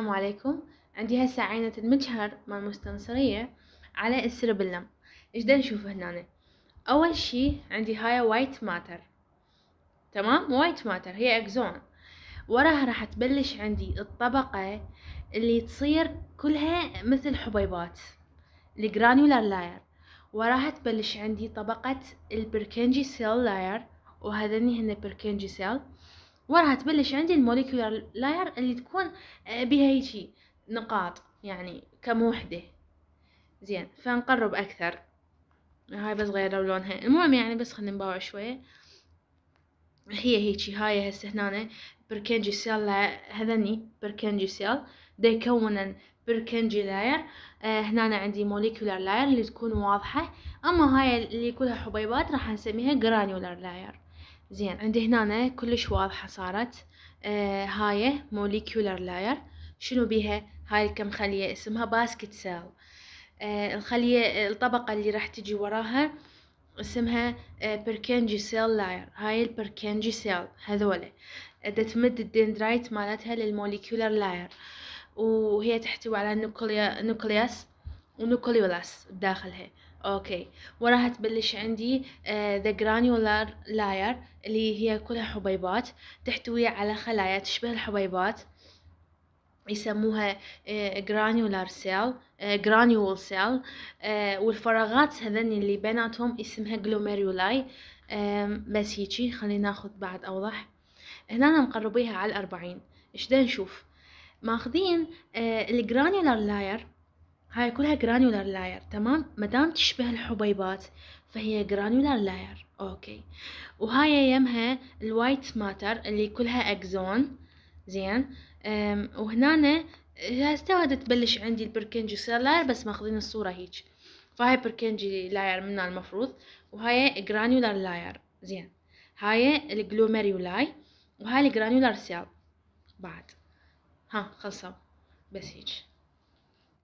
السلام عليكم عندي هسه عينة المجهر مال المستنصرية على السربلم ايش دا نشوف هنا اول شي عندي هاي وايت ماتر تمام وايت ماتر هي اكزون وراها راح تبلش عندي الطبقة اللي تصير كلها مثل حبيبات الجرانيولار لاير وراها تبلش عندي طبقة البركنجي سيل لاير وهذني هن بركنجي سيل وراها تبلش عندي الموليكولار لاير اللي تكون آه، بها هيجي نقاط يعني كم وحدة زين فنقرب أكثر هاي بس غيروا لونها المهم يعني بس خلينا نباوع شوية هي هيجي هاي هسه هنا بركنجي سيل هذني بركنجي سيل دا يكونن بركنجي لاير آه، هنا عندي موليكولار لاير اللي تكون واضحة أما هاي اللي كلها حبيبات راح نسميها جرانيولار لاير زين عندي هنا كلش واضحة صارت آه هاي موليكيولر لاير شنو بيها هاي الكم خلية اسمها باسكت سيل آه الخلية الطبقة اللي راح تجي وراها اسمها بيركنجي سيل لاير هاي البيركنجي سيل هذولا تمد الدندرايت مالتها للموليكيولر لاير وهي تحتوي على نوكليا نوكلياس ونوكليولاس بداخلها اوكي وراها تبلش عندي ذا جرانيولار لاير اللي هي كلها حبيبات تحتوي على خلايا تشبه الحبيبات يسموها جرانيولار سيل جرانيول سيل والفراغات هذني اللي بيناتهم اسمها جلوميرولاي بس هيجي خلينا ناخذ بعد اوضح هنا مقربيها على الأربعين ايش دا نشوف ماخذين آه، الجرانيولار لاير هاي كلها جرانيولار لاير تمام مدام تشبه الحبيبات فهي جرانيولار لاير اوكي وهاي يمها الوايت ماتر اللي كلها اكزون زين وهنا هسه تبلش عندي البركنجي لاير بس ماخذين الصوره هيج فهاي بركنجي لاير منها المفروض وهاي جرانيولار لاير زين هاي الجلوميريولاي وهاي الجرانيولار سيل بعد ها خلصوا بس هيك